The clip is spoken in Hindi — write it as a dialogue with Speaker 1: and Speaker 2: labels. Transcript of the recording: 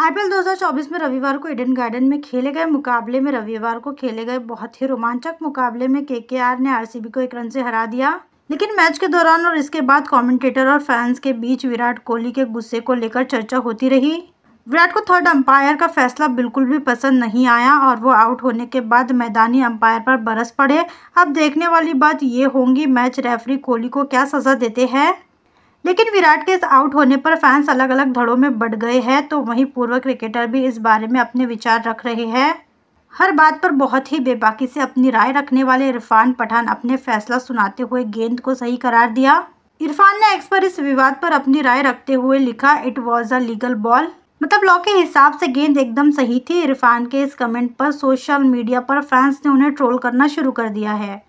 Speaker 1: आईपीएल 2024 में रविवार को ईडन गार्डन में खेले गए मुकाबले में रविवार को खेले गए बहुत ही रोमांचक मुकाबले में केकेआर ने आरसीबी को एक रन से हरा दिया लेकिन मैच के दौरान और इसके बाद कमेंटेटर और फैंस के बीच विराट कोहली के गुस्से को लेकर चर्चा होती रही विराट को थर्ड अंपायर का फैसला बिल्कुल भी पसंद नहीं आया और वो आउट होने के बाद मैदानी अंपायर पर बरस पड़े अब देखने वाली बात ये होंगी मैच रेफरी कोहली को क्या सज़ा देते हैं लेकिन विराट के इस आउट होने पर फैंस अलग अलग धड़ों में बढ़ गए हैं तो वहीं पूर्व क्रिकेटर भी इस बारे में अपने विचार रख रहे हैं हर बात पर बहुत ही बेबाकी से अपनी राय रखने वाले इरफान पठान अपने फैसला सुनाते हुए गेंद को सही करार दिया इरफान ने एक्स पर इस विवाद पर अपनी राय रखते हुए लिखा it was a legal ball मतलब लॉ के हिसाब से गेंद एकदम सही थी इरफान के इस कमेंट पर सोशल मीडिया पर फैंस ने उन्हें ट्रोल करना शुरू कर दिया है